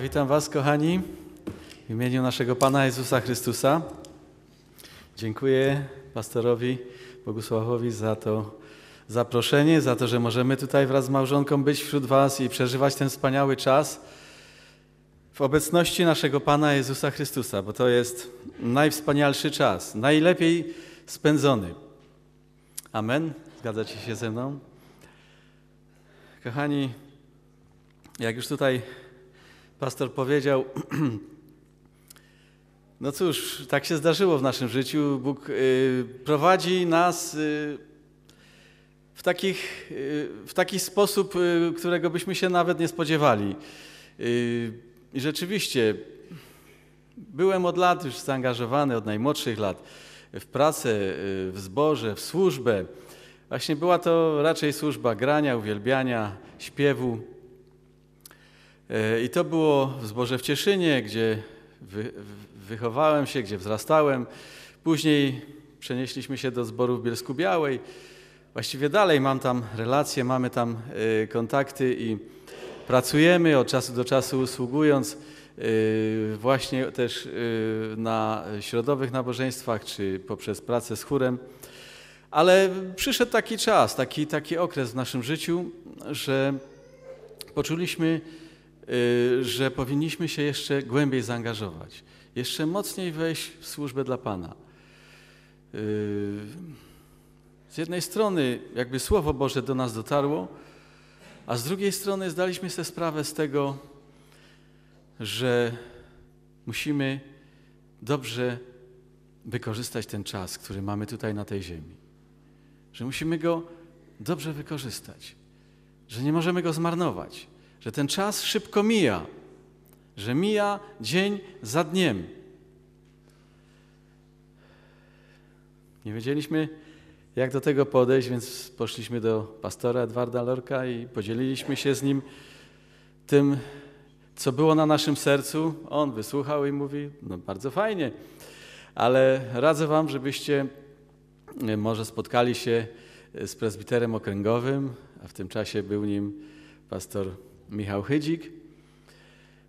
witam Was, kochani, w imieniu naszego Pana Jezusa Chrystusa. Dziękuję pastorowi Bogusławowi za to zaproszenie, za to, że możemy tutaj wraz z małżonką być wśród Was i przeżywać ten wspaniały czas w obecności naszego Pana Jezusa Chrystusa, bo to jest najwspanialszy czas, najlepiej spędzony. Amen. Zgadzacie się ze mną? Kochani, jak już tutaj pastor powiedział, no cóż, tak się zdarzyło w naszym życiu. Bóg y, prowadzi nas y, w, takich, y, w taki sposób, którego byśmy się nawet nie spodziewali. I rzeczywiście, byłem od lat już zaangażowany, od najmłodszych lat, w pracę, w zborze, w służbę. Właśnie była to raczej służba grania, uwielbiania, śpiewu. E, I to było w Zborze w Cieszynie, gdzie wychowałem się, gdzie wzrastałem. Później przenieśliśmy się do zboru w Bielsku Białej. Właściwie dalej mam tam relacje, mamy tam e, kontakty i pracujemy od czasu do czasu usługując e, właśnie też na środowych nabożeństwach czy poprzez pracę z chórem. Ale przyszedł taki czas, taki, taki okres w naszym życiu, że poczuliśmy, Y, że powinniśmy się jeszcze głębiej zaangażować, jeszcze mocniej wejść w służbę dla Pana. Y, z jednej strony jakby Słowo Boże do nas dotarło, a z drugiej strony zdaliśmy sobie sprawę z tego, że musimy dobrze wykorzystać ten czas, który mamy tutaj na tej ziemi. Że musimy go dobrze wykorzystać, że nie możemy go zmarnować że ten czas szybko mija, że mija dzień za dniem. Nie wiedzieliśmy, jak do tego podejść, więc poszliśmy do pastora Edwarda Lorka i podzieliliśmy się z nim tym, co było na naszym sercu. On wysłuchał i mówi: No, bardzo fajnie, ale radzę Wam, żebyście e, może spotkali się z prezbiterem okręgowym, a w tym czasie był nim pastor Michał Chydzik.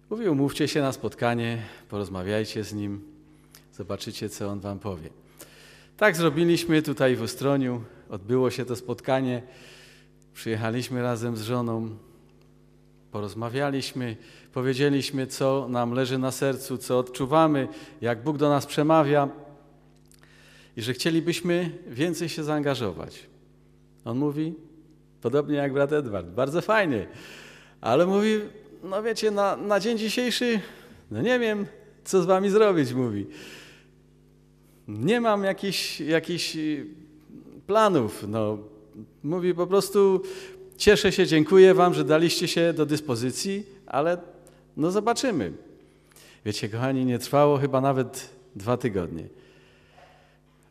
Mówił, mówcie się na spotkanie, porozmawiajcie z nim, zobaczycie, co on wam powie. Tak zrobiliśmy tutaj w Ustroniu. Odbyło się to spotkanie. Przyjechaliśmy razem z żoną, porozmawialiśmy, powiedzieliśmy, co nam leży na sercu, co odczuwamy, jak Bóg do nas przemawia i że chcielibyśmy więcej się zaangażować. On mówi, podobnie jak brat Edward, bardzo fajnie. Ale mówi, no wiecie, na, na dzień dzisiejszy, no nie wiem, co z wami zrobić, mówi. Nie mam jakichś jakich y, planów, no. Mówi po prostu, cieszę się, dziękuję wam, że daliście się do dyspozycji, ale no zobaczymy. Wiecie, kochani, nie trwało chyba nawet dwa tygodnie.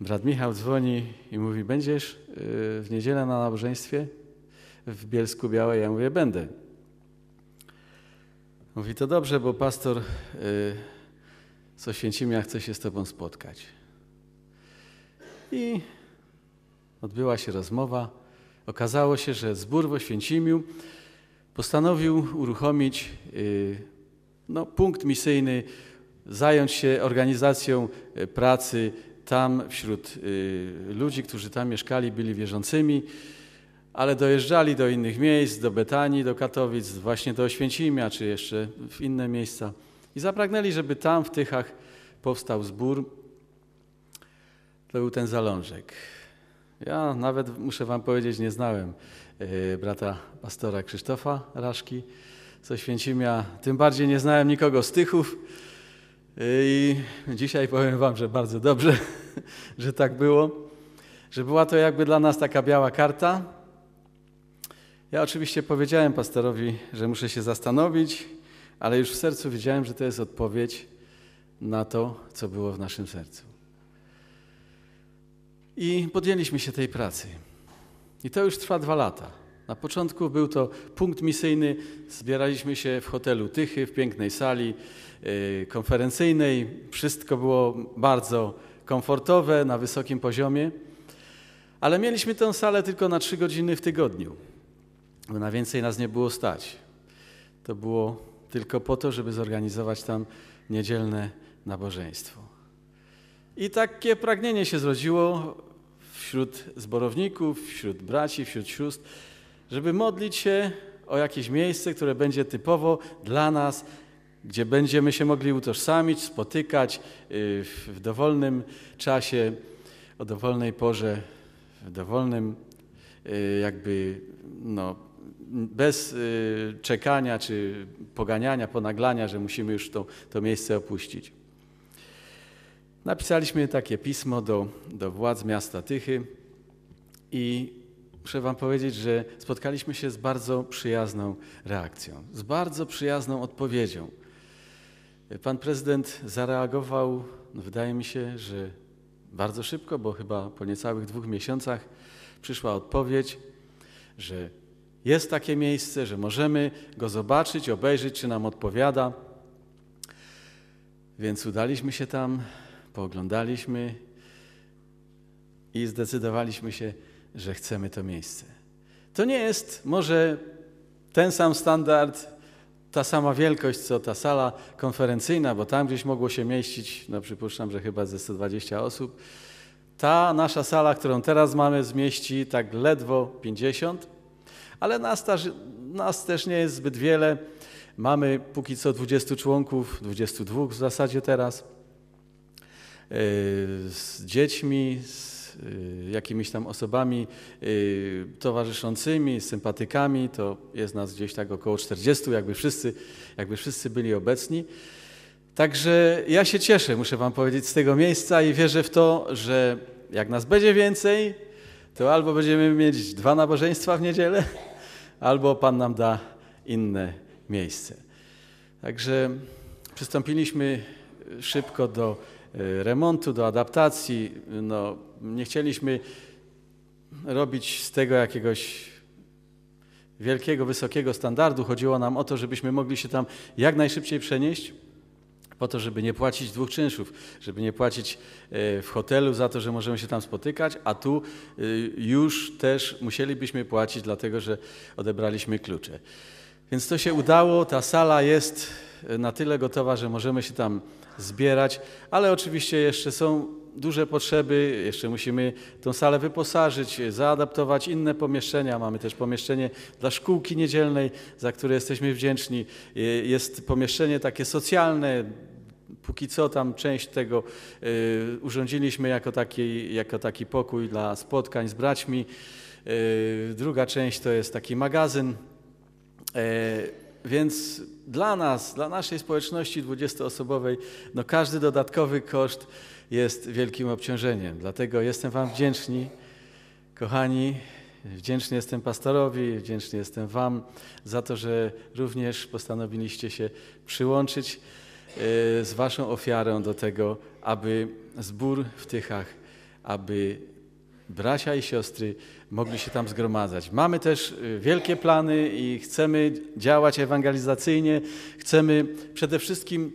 Brat Michał dzwoni i mówi, będziesz y, w niedzielę na nabożeństwie w Bielsku Białej? Ja mówię, będę. Mówi, to dobrze, bo pastor y, z Oświęcimia chce się z tobą spotkać. I odbyła się rozmowa. Okazało się, że zbór w Oświęcimiu postanowił uruchomić y, no, punkt misyjny, zająć się organizacją y, pracy tam wśród ludzi, którzy tam mieszkali, byli wierzącymi ale dojeżdżali do innych miejsc, do Betanii, do Katowic, właśnie do Oświęcimia, czy jeszcze w inne miejsca. I zapragnęli, żeby tam w Tychach powstał zbór. To był ten zalążek. Ja nawet, muszę wam powiedzieć, nie znałem e, brata pastora Krzysztofa Raszki z Oświęcimia. Tym bardziej nie znałem nikogo z Tychów. E, I dzisiaj powiem Wam, że bardzo dobrze, że tak było, że była to jakby dla nas taka biała karta, ja oczywiście powiedziałem pastorowi, że muszę się zastanowić, ale już w sercu wiedziałem, że to jest odpowiedź na to, co było w naszym sercu. I podjęliśmy się tej pracy. I to już trwa dwa lata. Na początku był to punkt misyjny. Zbieraliśmy się w hotelu Tychy, w pięknej sali y, konferencyjnej. Wszystko było bardzo komfortowe, na wysokim poziomie. Ale mieliśmy tę salę tylko na trzy godziny w tygodniu bo na więcej nas nie było stać. To było tylko po to, żeby zorganizować tam niedzielne nabożeństwo. I takie pragnienie się zrodziło wśród zborowników, wśród braci, wśród sióstr, żeby modlić się o jakieś miejsce, które będzie typowo dla nas, gdzie będziemy się mogli utożsamić, spotykać y, w dowolnym czasie, o dowolnej porze, w dowolnym y, jakby no, bez y, czekania czy poganiania, ponaglania, że musimy już to, to miejsce opuścić. Napisaliśmy takie pismo do, do władz miasta Tychy i muszę Wam powiedzieć, że spotkaliśmy się z bardzo przyjazną reakcją, z bardzo przyjazną odpowiedzią. Pan prezydent zareagował, no wydaje mi się, że bardzo szybko, bo chyba po niecałych dwóch miesiącach przyszła odpowiedź, że jest takie miejsce, że możemy go zobaczyć, obejrzeć, czy nam odpowiada. Więc udaliśmy się tam, pooglądaliśmy i zdecydowaliśmy się, że chcemy to miejsce. To nie jest może ten sam standard, ta sama wielkość, co ta sala konferencyjna, bo tam gdzieś mogło się mieścić, no przypuszczam, że chyba ze 120 osób. Ta nasza sala, którą teraz mamy, zmieści tak ledwo 50, ale nas, też, nas też nie jest zbyt wiele. Mamy póki co 20 członków, 22 w zasadzie teraz, e, z dziećmi, z e, jakimiś tam osobami e, towarzyszącymi, sympatykami, to jest nas gdzieś tak około 40, jakby wszyscy, jakby wszyscy byli obecni. Także ja się cieszę, muszę Wam powiedzieć, z tego miejsca i wierzę w to, że jak nas będzie więcej, to albo będziemy mieć dwa nabożeństwa w niedzielę, albo Pan nam da inne miejsce. Także przystąpiliśmy szybko do e, remontu, do adaptacji. No, nie chcieliśmy robić z tego jakiegoś wielkiego, wysokiego standardu. Chodziło nam o to, żebyśmy mogli się tam jak najszybciej przenieść po to, żeby nie płacić dwóch czynszów, żeby nie płacić e, w hotelu za to, że możemy się tam spotykać, a tu e, już też musielibyśmy płacić, dlatego że odebraliśmy klucze. Więc to się udało, ta sala jest e, na tyle gotowa, że możemy się tam zbierać, ale oczywiście jeszcze są duże potrzeby, jeszcze musimy tą salę wyposażyć, zaadaptować inne pomieszczenia. Mamy też pomieszczenie dla szkółki niedzielnej, za które jesteśmy wdzięczni. Jest pomieszczenie takie socjalne, póki co tam część tego y, urządziliśmy jako taki, jako taki pokój dla spotkań z braćmi. Y, druga część to jest taki magazyn. Y, więc dla nas, dla naszej społeczności 20-osobowej, no każdy dodatkowy koszt jest wielkim obciążeniem. Dlatego jestem Wam wdzięczni, kochani. Wdzięczny jestem pastorowi, wdzięczny jestem Wam za to, że również postanowiliście się przyłączyć. Y, z Waszą ofiarą do tego, aby zbór w Tychach, aby bracia i siostry mogli się tam zgromadzać. Mamy też y, wielkie plany i chcemy działać ewangelizacyjnie. Chcemy przede wszystkim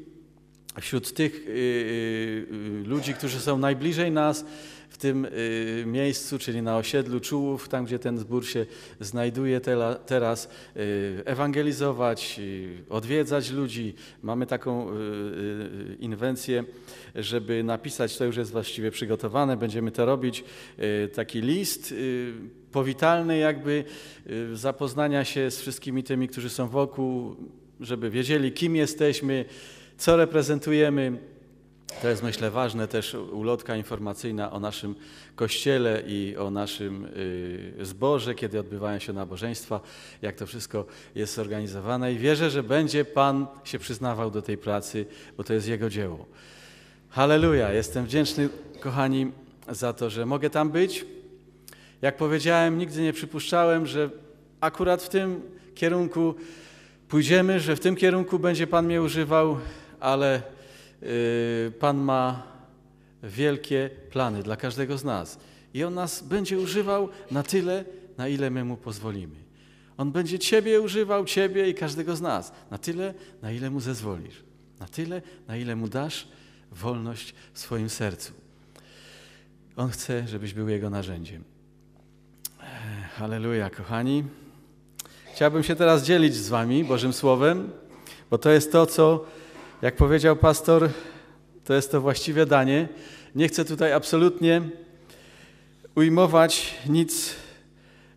wśród tych y, ludzi, którzy są najbliżej nas, w tym y, miejscu, czyli na osiedlu Czułów, tam gdzie ten zbór się znajduje teraz, y, ewangelizować, y, odwiedzać ludzi. Mamy taką inwencję, żeby napisać, to już jest właściwie przygotowane, będziemy to robić, taki list powitalny jakby zapoznania się z wszystkimi tymi, którzy są wokół, żeby wiedzieli, kim jesteśmy, co reprezentujemy, to jest myślę ważne też ulotka informacyjna o naszym kościele i o naszym y, zborze, kiedy odbywają się nabożeństwa, jak to wszystko jest zorganizowane i wierzę, że będzie Pan się przyznawał do tej pracy, bo to jest Jego dzieło. Halleluja! Jestem wdzięczny, kochani, za to, że mogę tam być. Jak powiedziałem, nigdy nie przypuszczałem, że akurat w tym kierunku pójdziemy, że w tym kierunku będzie Pan mnie używał, ale Y, Pan ma wielkie plany dla każdego z nas i On nas będzie używał na tyle, na ile my Mu pozwolimy. On będzie Ciebie używał, Ciebie i każdego z nas, na tyle, na ile Mu zezwolisz, na tyle, na ile Mu dasz wolność w swoim sercu. On chce, żebyś był Jego narzędziem. Halleluja, kochani. Chciałbym się teraz dzielić z Wami Bożym Słowem, bo to jest to, co jak powiedział pastor, to jest to właściwe danie. Nie chcę tutaj absolutnie ujmować nic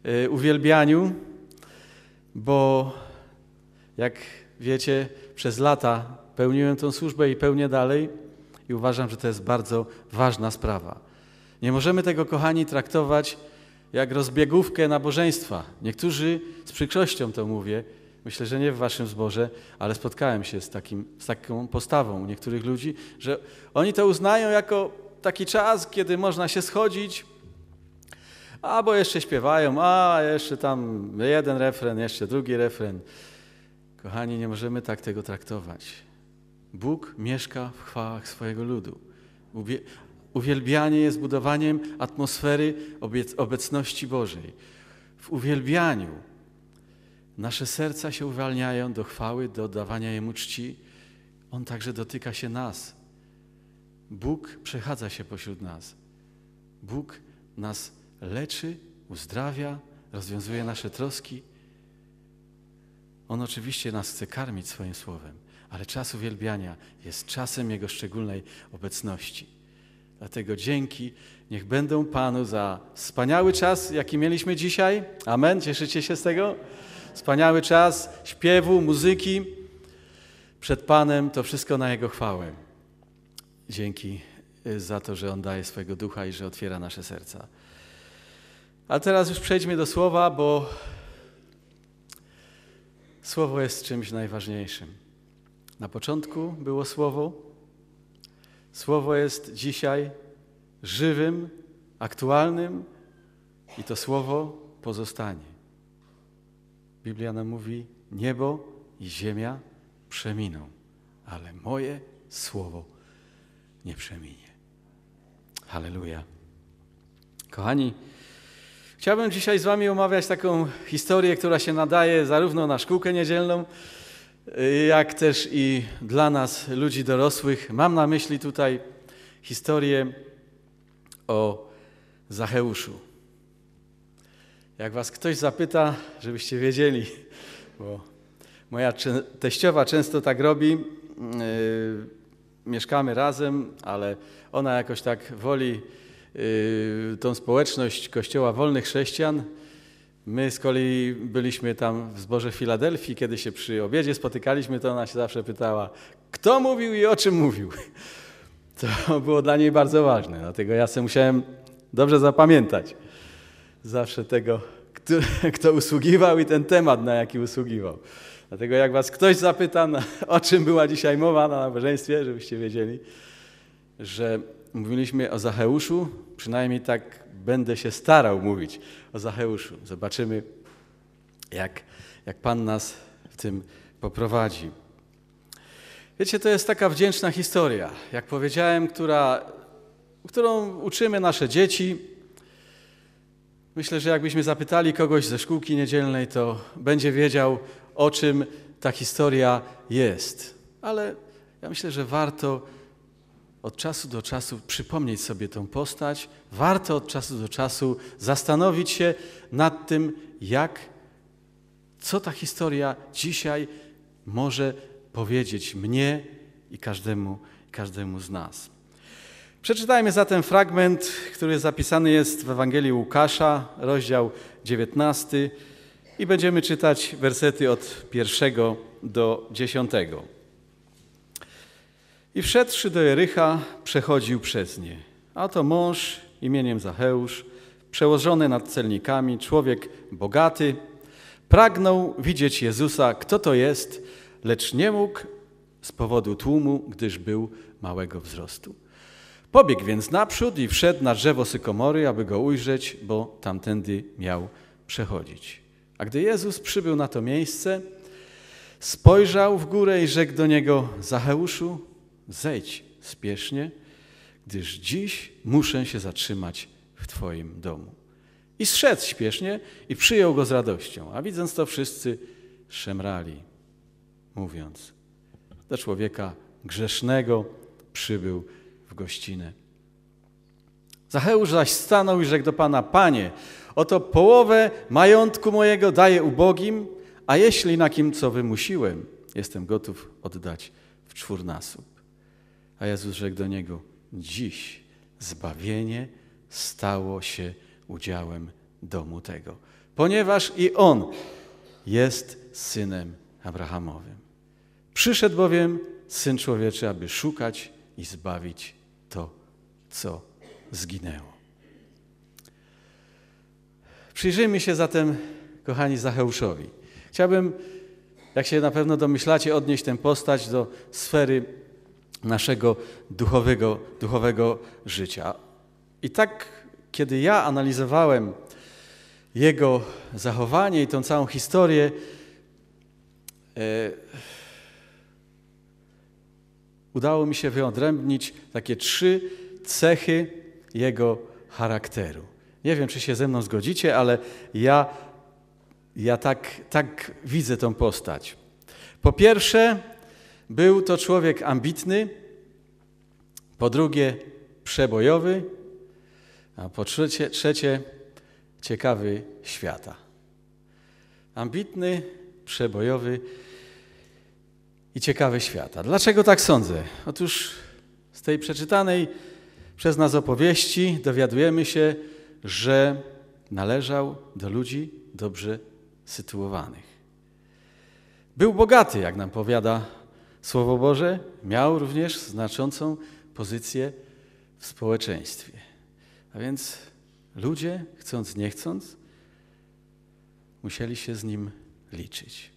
e, uwielbianiu, bo jak wiecie, przez lata pełniłem tą służbę i pełnię dalej i uważam, że to jest bardzo ważna sprawa. Nie możemy tego, kochani, traktować jak rozbiegówkę nabożeństwa. Niektórzy, z przykrością to mówię, Myślę, że nie w waszym zborze, ale spotkałem się z, takim, z taką postawą niektórych ludzi, że oni to uznają jako taki czas, kiedy można się schodzić, albo jeszcze śpiewają, a jeszcze tam jeden refren, jeszcze drugi refren. Kochani, nie możemy tak tego traktować. Bóg mieszka w chwałach swojego ludu. Uwielbianie jest budowaniem atmosfery obecności Bożej. W uwielbianiu Nasze serca się uwalniają do chwały, do oddawania Jemu czci. On także dotyka się nas. Bóg przechadza się pośród nas. Bóg nas leczy, uzdrawia, rozwiązuje nasze troski. On oczywiście nas chce karmić swoim słowem, ale czas uwielbiania jest czasem Jego szczególnej obecności. Dlatego dzięki niech będą Panu za wspaniały czas, jaki mieliśmy dzisiaj. Amen. Cieszycie się z tego? wspaniały czas śpiewu, muzyki przed Panem, to wszystko na Jego chwałę. Dzięki y, za to, że On daje swojego ducha i że otwiera nasze serca. A teraz już przejdźmy do słowa, bo słowo jest czymś najważniejszym. Na początku było słowo. Słowo jest dzisiaj żywym, aktualnym i to słowo pozostanie. Biblia nam mówi, niebo i ziemia przeminą, ale moje słowo nie przeminie. Halleluja. Kochani, chciałbym dzisiaj z wami omawiać taką historię, która się nadaje zarówno na szkółkę niedzielną, y, jak też i dla nas, ludzi dorosłych. Mam na myśli tutaj historię o Zacheuszu. Jak was ktoś zapyta, żebyście wiedzieli, bo moja teściowa często tak robi. Yy, mieszkamy razem, ale ona jakoś tak woli yy, tą społeczność Kościoła Wolnych Chrześcijan. My z kolei byliśmy tam w zborze Filadelfii, kiedy się przy obiedzie spotykaliśmy, to ona się zawsze pytała, kto mówił i o czym mówił. To było dla niej bardzo ważne, dlatego ja sobie musiałem dobrze zapamiętać zawsze tego, kto, kto usługiwał i ten temat, na jaki usługiwał. Dlatego jak was ktoś zapyta, o czym była dzisiaj mowa na nabożeństwie, żebyście wiedzieli, że mówiliśmy o Zacheuszu, przynajmniej tak będę się starał mówić o Zacheuszu. Zobaczymy, jak, jak Pan nas w tym poprowadzi. Wiecie, to jest taka wdzięczna historia, jak powiedziałem, która, którą uczymy nasze dzieci, Myślę, że jakbyśmy zapytali kogoś ze szkółki niedzielnej, to będzie wiedział, o czym ta historia jest. Ale ja myślę, że warto od czasu do czasu przypomnieć sobie tą postać, warto od czasu do czasu zastanowić się nad tym, jak, co ta historia dzisiaj może powiedzieć mnie i każdemu, każdemu z nas. Przeczytajmy zatem fragment, który zapisany jest w Ewangelii Łukasza, rozdział 19 i będziemy czytać wersety od pierwszego do dziesiątego. I wszedłszy do Jericha, przechodził przez nie. A to mąż imieniem Zacheusz, przełożony nad celnikami, człowiek bogaty, pragnął widzieć Jezusa, kto to jest, lecz nie mógł z powodu tłumu, gdyż był małego wzrostu. Pobiegł więc naprzód i wszedł na drzewo sykomory, aby go ujrzeć, bo tamtędy miał przechodzić. A gdy Jezus przybył na to miejsce, spojrzał w górę i rzekł do niego: Zacheuszu, zejdź spiesznie, gdyż dziś muszę się zatrzymać w Twoim domu. I zszedł śpiesznie i przyjął go z radością, a widząc to wszyscy szemrali, mówiąc: Do człowieka grzesznego przybył gościny. Zacheusz zaś stanął i rzekł do Pana, Panie, oto połowę majątku mojego daję ubogim, a jeśli na kim co wymusiłem, jestem gotów oddać w czwórnasób. A Jezus rzekł do niego, dziś zbawienie stało się udziałem domu tego, ponieważ i on jest synem Abrahamowym. Przyszedł bowiem Syn Człowieczy, aby szukać i zbawić co zginęło. Przyjrzyjmy się zatem, kochani, Zacheuszowi. Chciałbym, jak się na pewno domyślacie, odnieść tę postać do sfery naszego duchowego, duchowego życia. I tak, kiedy ja analizowałem jego zachowanie i tą całą historię, yy, udało mi się wyodrębnić takie trzy cechy jego charakteru. Nie wiem, czy się ze mną zgodzicie, ale ja, ja tak, tak widzę tą postać. Po pierwsze, był to człowiek ambitny, po drugie, przebojowy, a po trzecie, trzecie ciekawy świata. Ambitny, przebojowy i ciekawy świata. Dlaczego tak sądzę? Otóż z tej przeczytanej przez nas opowieści dowiadujemy się, że należał do ludzi dobrze sytuowanych. Był bogaty, jak nam powiada Słowo Boże, miał również znaczącą pozycję w społeczeństwie. A więc ludzie, chcąc nie chcąc, musieli się z nim liczyć.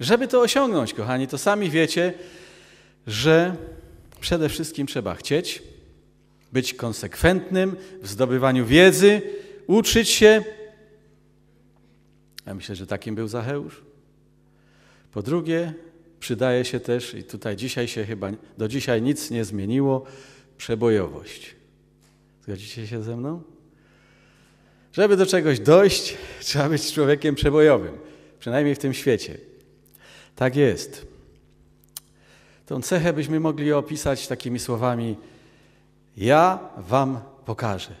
Żeby to osiągnąć, kochani, to sami wiecie, że przede wszystkim trzeba chcieć, być konsekwentnym w zdobywaniu wiedzy, uczyć się. Ja myślę, że takim był Zacheusz. Po drugie, przydaje się też, i tutaj dzisiaj się chyba do dzisiaj nic nie zmieniło, przebojowość. Zgodzicie się ze mną? Żeby do czegoś dojść, trzeba być człowiekiem przebojowym, przynajmniej w tym świecie. Tak jest. Tą cechę byśmy mogli opisać takimi słowami ja wam pokażę.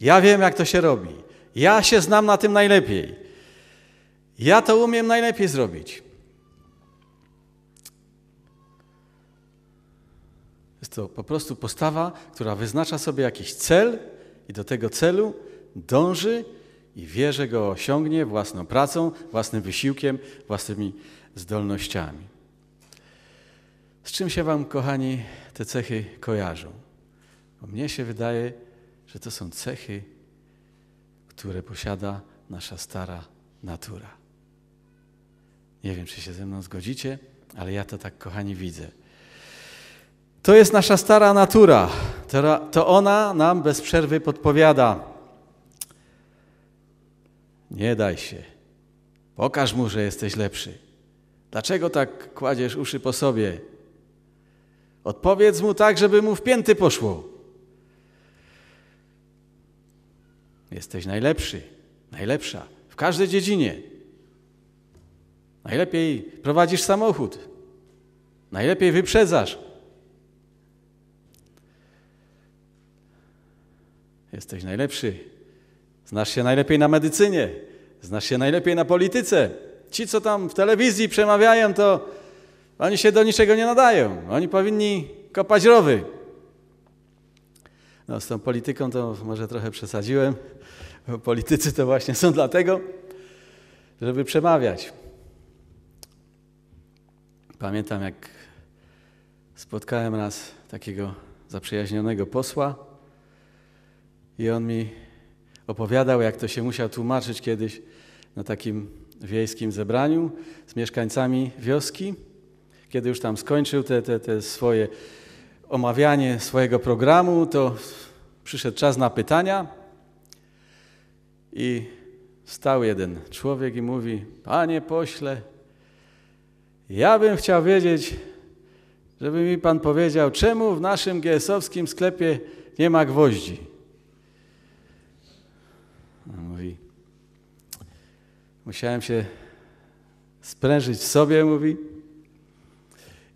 Ja wiem, jak to się robi. Ja się znam na tym najlepiej. Ja to umiem najlepiej zrobić. Jest to po prostu postawa, która wyznacza sobie jakiś cel i do tego celu dąży i wie, że go osiągnie własną pracą, własnym wysiłkiem, własnymi zdolnościami. Z czym się Wam, kochani, te cechy kojarzą? Bo mnie się wydaje, że to są cechy, które posiada nasza stara natura. Nie wiem, czy się ze mną zgodzicie, ale ja to tak, kochani, widzę. To jest nasza stara natura. To ona nam bez przerwy podpowiada. Nie daj się. Pokaż mu, że jesteś lepszy. Dlaczego tak kładziesz uszy po sobie? Odpowiedz mu tak, żeby mu w pięty poszło. Jesteś najlepszy, najlepsza w każdej dziedzinie. Najlepiej prowadzisz samochód, najlepiej wyprzedzasz. Jesteś najlepszy, znasz się najlepiej na medycynie, znasz się najlepiej na polityce. Ci, co tam w telewizji przemawiają, to oni się do niczego nie nadają. Oni powinni kopać rowy. No, z tą polityką to może trochę przesadziłem. Politycy to właśnie są dlatego, żeby przemawiać. Pamiętam, jak spotkałem raz takiego zaprzyjaźnionego posła i on mi opowiadał, jak to się musiał tłumaczyć kiedyś na takim wiejskim zebraniu z mieszkańcami wioski, kiedy już tam skończył te, te, te swoje omawianie swojego programu, to przyszedł czas na pytania. I stał jeden człowiek i mówi: Panie pośle, ja bym chciał wiedzieć, żeby mi pan powiedział, czemu w naszym GS-owskim sklepie nie ma gwoździ. On mówi: Musiałem się sprężyć w sobie, mówi.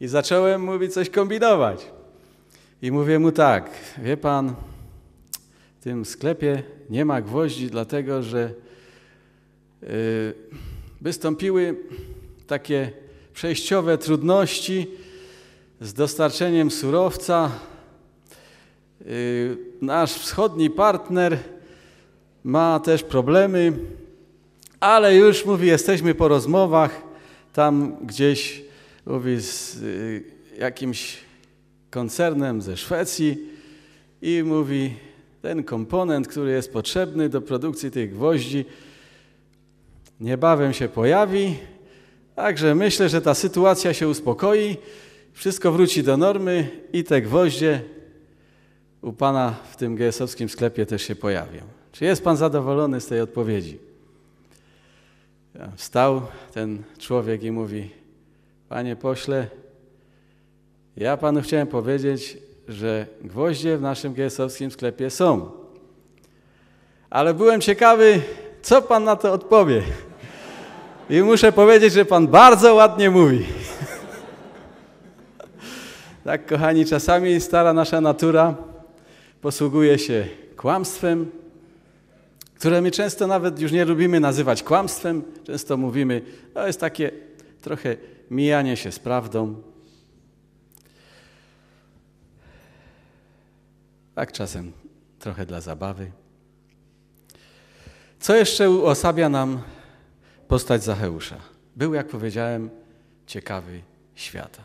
I zacząłem, mówi, coś kombinować. I mówię mu tak, wie pan, w tym sklepie nie ma gwoździ, dlatego że yy, wystąpiły takie przejściowe trudności z dostarczeniem surowca. Yy, nasz wschodni partner ma też problemy, ale już mówi, jesteśmy po rozmowach tam gdzieś mówi, z y, jakimś koncernem ze Szwecji i mówi, ten komponent, który jest potrzebny do produkcji tych gwoździ, niebawem się pojawi. Także myślę, że ta sytuacja się uspokoi, wszystko wróci do normy i te gwoździe u Pana w tym GS-owskim sklepie też się pojawią. Czy jest Pan zadowolony z tej odpowiedzi? Wstał ten człowiek i mówi: Panie pośle, ja panu chciałem powiedzieć, że gwoździe w naszym giesowskim sklepie są. Ale byłem ciekawy, co pan na to odpowie. I muszę powiedzieć, że pan bardzo ładnie mówi. Tak, kochani, czasami stara nasza natura posługuje się kłamstwem, które my często nawet już nie lubimy nazywać kłamstwem. Często mówimy, to jest takie trochę mijanie się z prawdą, tak czasem trochę dla zabawy. Co jeszcze uosabia nam postać Zacheusza? Był, jak powiedziałem, ciekawy świata.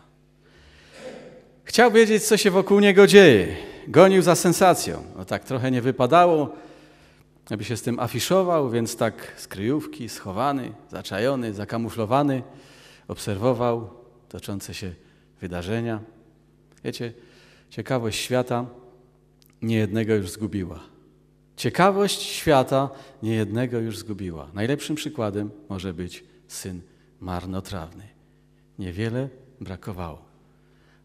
Chciał wiedzieć, co się wokół niego dzieje. Gonił za sensacją. No tak trochę nie wypadało, aby się z tym afiszował, więc tak z kryjówki, schowany, zaczajony, zakamuflowany, obserwował toczące się wydarzenia. Wiecie, ciekawość świata niejednego już zgubiła. Ciekawość świata niejednego już zgubiła. Najlepszym przykładem może być syn marnotrawny. Niewiele brakowało,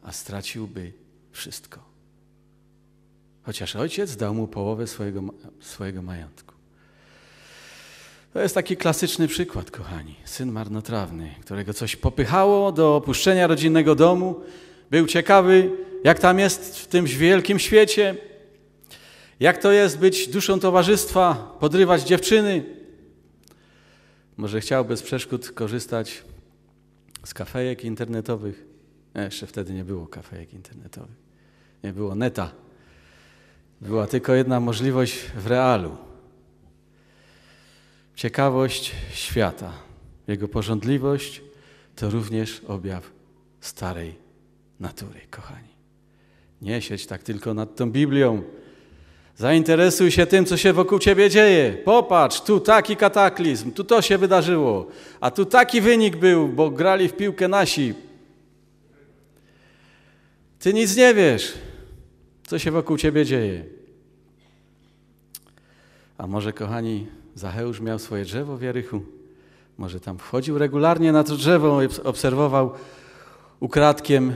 a straciłby wszystko. Chociaż ojciec dał mu połowę swojego, swojego majątku. To jest taki klasyczny przykład, kochani. Syn marnotrawny, którego coś popychało do opuszczenia rodzinnego domu, był ciekawy, jak tam jest w tym wielkim świecie, jak to jest być duszą towarzystwa, podrywać dziewczyny? Może chciał bez przeszkód korzystać z kafejek internetowych. E, jeszcze wtedy nie było kafejek internetowych. Nie było neta. Była tylko jedna możliwość w realu. Ciekawość świata, jego porządliwość to również objaw starej natury, kochani. Nie siedź tak tylko nad tą Biblią, Zainteresuj się tym, co się wokół ciebie dzieje. Popatrz, tu taki kataklizm, tu to się wydarzyło, a tu taki wynik był, bo grali w piłkę nasi. Ty nic nie wiesz, co się wokół ciebie dzieje. A może, kochani, Zacheusz miał swoje drzewo w Jerychu? Może tam wchodził regularnie na to drzewo i obserwował ukradkiem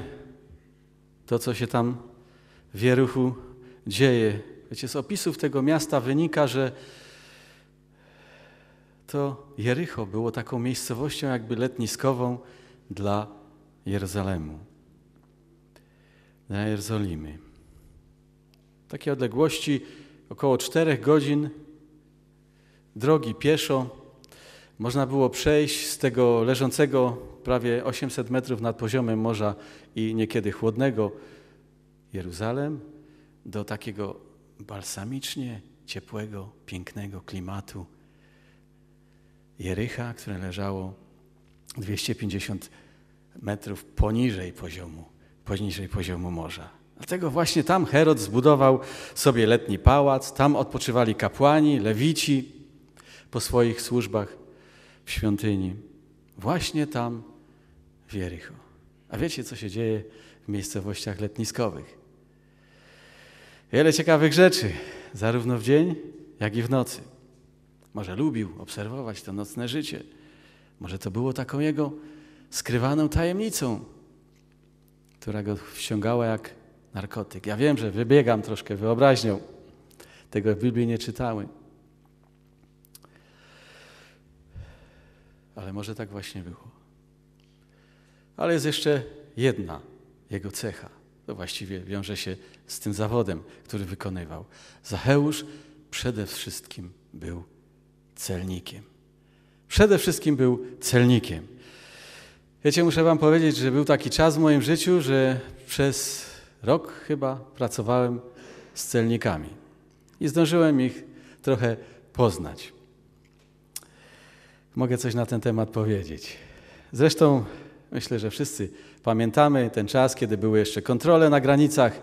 to, co się tam w Jerychu dzieje. Wiecie, z opisów tego miasta wynika, że to Jericho było taką miejscowością jakby letniskową dla Jerozolemu, dla Jerozolimy. Takie odległości około czterech godzin drogi pieszo można było przejść z tego leżącego prawie 800 metrów nad poziomem morza i niekiedy chłodnego Jeruzalem do takiego balsamicznie ciepłego, pięknego klimatu Jericha, które leżało 250 metrów poniżej poziomu, poniżej poziomu morza. Dlatego właśnie tam Herod zbudował sobie letni pałac, tam odpoczywali kapłani, lewici po swoich służbach w świątyni. Właśnie tam w Jericho. A wiecie, co się dzieje w miejscowościach letniskowych? wiele ciekawych rzeczy, zarówno w dzień, jak i w nocy. Może lubił obserwować to nocne życie. Może to było taką jego skrywaną tajemnicą, która go wciągała jak narkotyk. Ja wiem, że wybiegam troszkę wyobraźnią. Tego w Biblii nie czytały. Ale może tak właśnie było. Ale jest jeszcze jedna jego cecha. To właściwie wiąże się z tym zawodem, który wykonywał. Zacheusz przede wszystkim był celnikiem. Przede wszystkim był celnikiem. Wiecie, muszę wam powiedzieć, że był taki czas w moim życiu, że przez rok chyba pracowałem z celnikami i zdążyłem ich trochę poznać. Mogę coś na ten temat powiedzieć. Zresztą Myślę, że wszyscy pamiętamy ten czas, kiedy były jeszcze kontrole na granicach,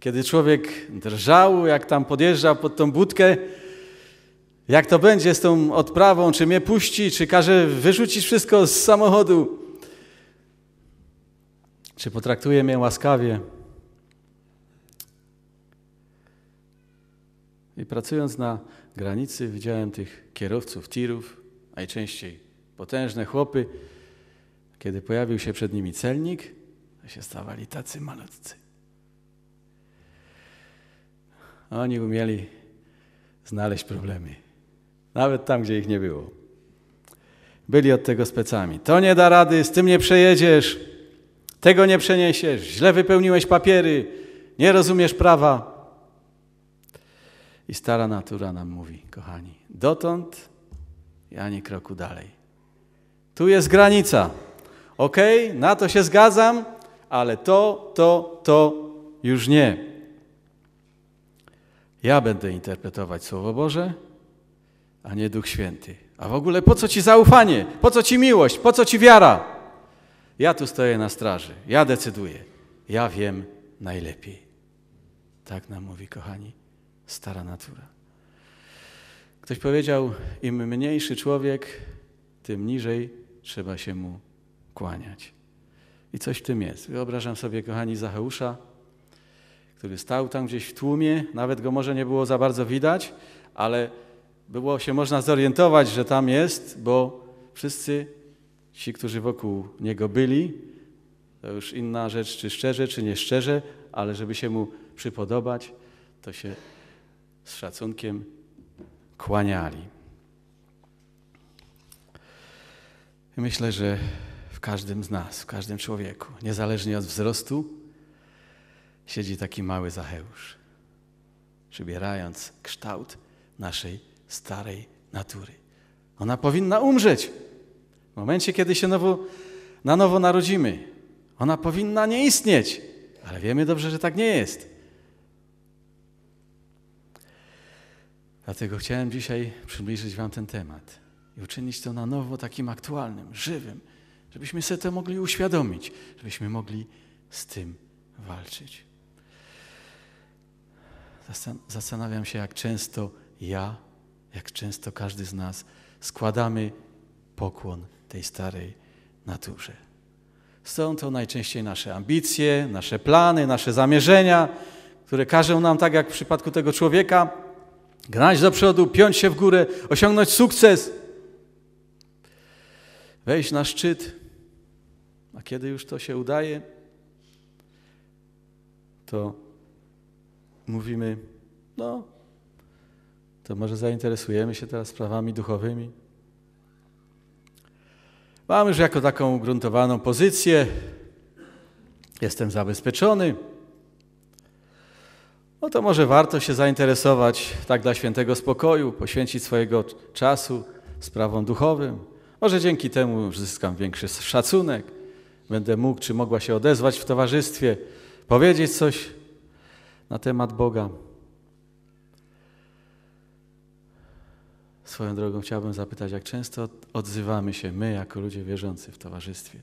kiedy człowiek drżał, jak tam podjeżdżał pod tą budkę, jak to będzie z tą odprawą, czy mnie puści, czy każe wyrzucić wszystko z samochodu, czy potraktuje mnie łaskawie. I pracując na granicy widziałem tych kierowców tirów, najczęściej potężne chłopy, kiedy pojawił się przed nimi celnik, to się stawali tacy malutcy. Oni umieli znaleźć problemy, nawet tam, gdzie ich nie było. Byli od tego specami. To nie da rady, z tym nie przejedziesz, tego nie przeniesiesz, źle wypełniłeś papiery, nie rozumiesz prawa. I stara natura nam mówi, kochani, dotąd i ani kroku dalej. Tu jest granica ok, na to się zgadzam, ale to, to, to już nie. Ja będę interpretować Słowo Boże, a nie Duch Święty. A w ogóle po co ci zaufanie? Po co ci miłość? Po co ci wiara? Ja tu stoję na straży, ja decyduję, ja wiem najlepiej. Tak nam mówi, kochani, stara natura. Ktoś powiedział, im mniejszy człowiek, tym niżej trzeba się mu kłaniać. I coś w tym jest. Wyobrażam sobie, kochani, Zacheusza, który stał tam gdzieś w tłumie, nawet go może nie było za bardzo widać, ale było się można zorientować, że tam jest, bo wszyscy ci, którzy wokół niego byli, to już inna rzecz, czy szczerze, czy nieszczerze, ale żeby się mu przypodobać, to się z szacunkiem kłaniali. Myślę, że w każdym z nas, w każdym człowieku, niezależnie od wzrostu, siedzi taki mały Zacheusz, przybierając kształt naszej starej natury. Ona powinna umrzeć w momencie, kiedy się nowo, na nowo narodzimy. Ona powinna nie istnieć, ale wiemy dobrze, że tak nie jest. Dlatego chciałem dzisiaj przybliżyć Wam ten temat i uczynić to na nowo takim aktualnym, żywym, żebyśmy sobie to mogli uświadomić, żebyśmy mogli z tym walczyć. Zastanawiam się, jak często ja, jak często każdy z nas składamy pokłon tej starej naturze. Są to najczęściej nasze ambicje, nasze plany, nasze zamierzenia, które każą nam, tak jak w przypadku tego człowieka, gnać do przodu, piąć się w górę, osiągnąć sukces, wejść na szczyt a kiedy już to się udaje, to mówimy, no, to może zainteresujemy się teraz sprawami duchowymi. Mam już jako taką ugruntowaną pozycję, jestem zabezpieczony. No to może warto się zainteresować tak dla świętego spokoju, poświęcić swojego czasu sprawom duchowym. Może dzięki temu zyskam większy szacunek, będę mógł czy mogła się odezwać w towarzystwie, powiedzieć coś na temat Boga. Swoją drogą chciałbym zapytać, jak często odzywamy się my, jako ludzie wierzący w towarzystwie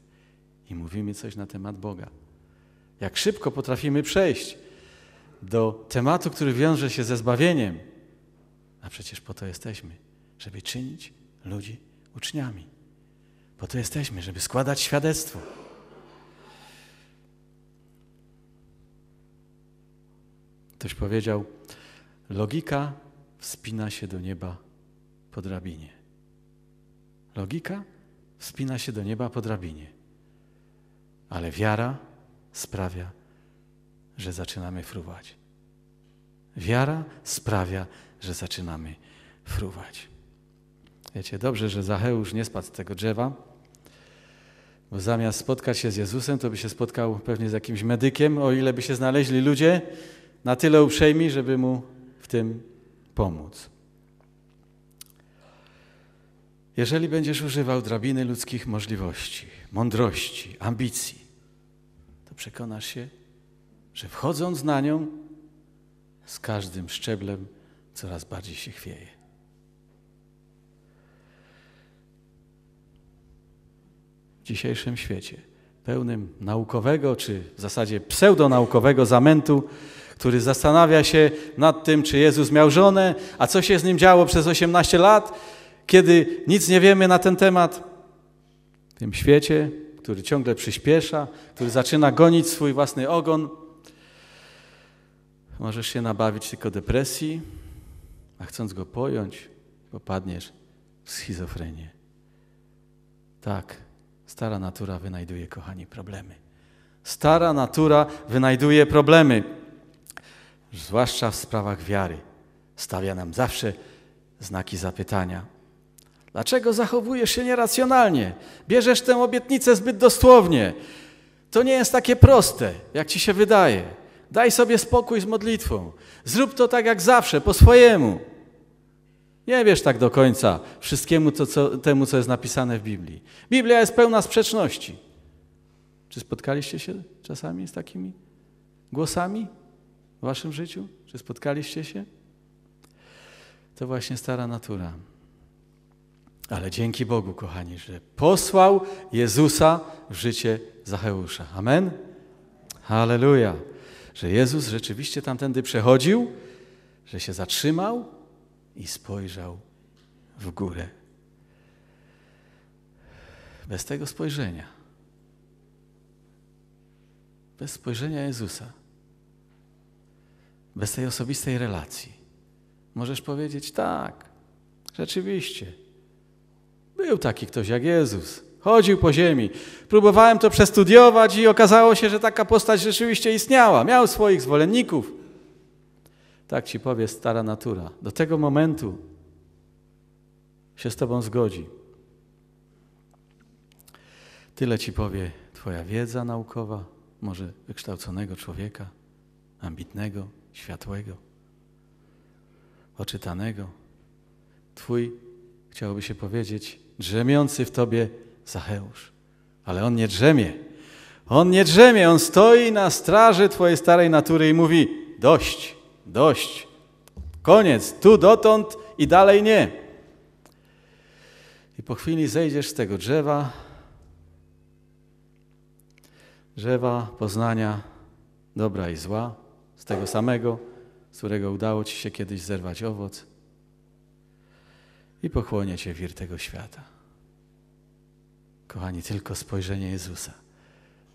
i mówimy coś na temat Boga. Jak szybko potrafimy przejść do tematu, który wiąże się ze zbawieniem. A przecież po to jesteśmy, żeby czynić ludzi uczniami. Po to jesteśmy, żeby składać świadectwo. Ktoś powiedział, logika wspina się do nieba po drabinie. Logika wspina się do nieba po drabinie. Ale wiara sprawia, że zaczynamy fruwać. Wiara sprawia, że zaczynamy fruwać. Wiecie, dobrze, że Zacheusz nie spadł z tego drzewa, bo zamiast spotkać się z Jezusem, to by się spotkał pewnie z jakimś medykiem, o ile by się znaleźli ludzie, na tyle uprzejmi, żeby mu w tym pomóc. Jeżeli będziesz używał drabiny ludzkich możliwości, mądrości, ambicji, to przekonasz się, że wchodząc na nią, z każdym szczeblem coraz bardziej się chwieje. W dzisiejszym świecie, pełnym naukowego czy w zasadzie pseudonaukowego zamętu, który zastanawia się nad tym, czy Jezus miał żonę, a co się z nim działo przez 18 lat, kiedy nic nie wiemy na ten temat. W tym świecie, który ciągle przyspiesza, który zaczyna gonić swój własny ogon, możesz się nabawić tylko depresji, a chcąc go pojąć, popadniesz w schizofrenię. Tak, stara natura wynajduje, kochani, problemy. Stara natura wynajduje problemy zwłaszcza w sprawach wiary, stawia nam zawsze znaki zapytania. Dlaczego zachowujesz się nieracjonalnie? Bierzesz tę obietnicę zbyt dosłownie. To nie jest takie proste, jak ci się wydaje. Daj sobie spokój z modlitwą. Zrób to tak jak zawsze, po swojemu. Nie wiesz tak do końca wszystkiemu to, co, temu, co jest napisane w Biblii. Biblia jest pełna sprzeczności. Czy spotkaliście się czasami z takimi głosami? w waszym życiu? Czy spotkaliście się? To właśnie stara natura. Ale dzięki Bogu, kochani, że posłał Jezusa w życie Zacheusza. Amen? Halleluja! Że Jezus rzeczywiście tamtędy przechodził, że się zatrzymał i spojrzał w górę. Bez tego spojrzenia, bez spojrzenia Jezusa, bez tej osobistej relacji, możesz powiedzieć tak, rzeczywiście. Był taki ktoś jak Jezus. Chodził po ziemi. Próbowałem to przestudiować i okazało się, że taka postać rzeczywiście istniała. Miał swoich zwolenników. Tak ci powie stara natura. Do tego momentu się z tobą zgodzi. Tyle ci powie twoja wiedza naukowa, może wykształconego człowieka, ambitnego, światłego, oczytanego. Twój, chciałoby się powiedzieć, drzemiący w tobie Zacheusz. Ale on nie drzemie. On nie drzemie, on stoi na straży twojej starej natury i mówi: dość, dość, koniec, tu dotąd i dalej nie. I po chwili zejdziesz z tego drzewa, drzewa poznania dobra i zła, z tego samego, z którego udało Ci się kiedyś zerwać owoc i pochłonie Cię wir tego świata. Kochani, tylko spojrzenie Jezusa,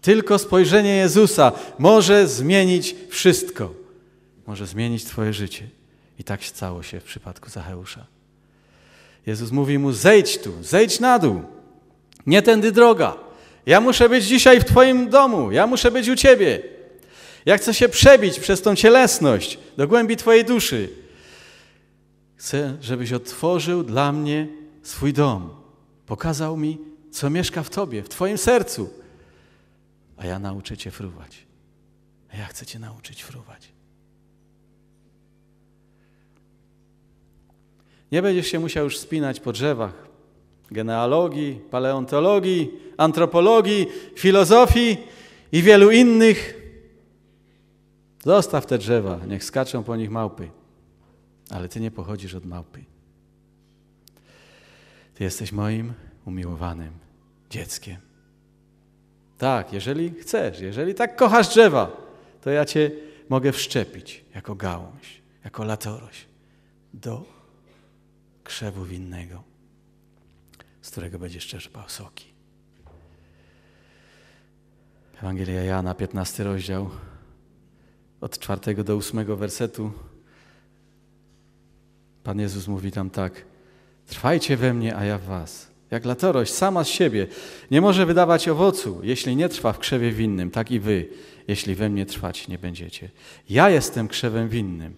tylko spojrzenie Jezusa może zmienić wszystko. Może zmienić Twoje życie. I tak stało się w przypadku Zacheusza. Jezus mówi mu: zejdź tu, zejdź na dół. Nie tędy droga. Ja muszę być dzisiaj w Twoim domu, ja muszę być u Ciebie. Ja chcę się przebić przez tą cielesność do głębi Twojej duszy. Chcę, żebyś otworzył dla mnie swój dom. Pokazał mi, co mieszka w Tobie, w Twoim sercu. A ja nauczę Cię fruwać. A ja chcę Cię nauczyć fruwać. Nie będziesz się musiał już spinać po drzewach genealogii, paleontologii, antropologii, filozofii i wielu innych Zostaw te drzewa, niech skaczą po nich małpy. Ale Ty nie pochodzisz od małpy. Ty jesteś moim umiłowanym dzieckiem. Tak, jeżeli chcesz, jeżeli tak kochasz drzewa, to ja Cię mogę wszczepić jako gałąź, jako latoroś do krzewu winnego, z którego będziesz czerpał soki. Ewangelia Jana, 15 rozdział, od czwartego do ósmego wersetu, Pan Jezus mówi tam tak: Trwajcie we mnie, a ja w was. Jak latorość sama z siebie nie może wydawać owocu, jeśli nie trwa w krzewie winnym, tak i wy, jeśli we mnie trwać nie będziecie. Ja jestem krzewem winnym,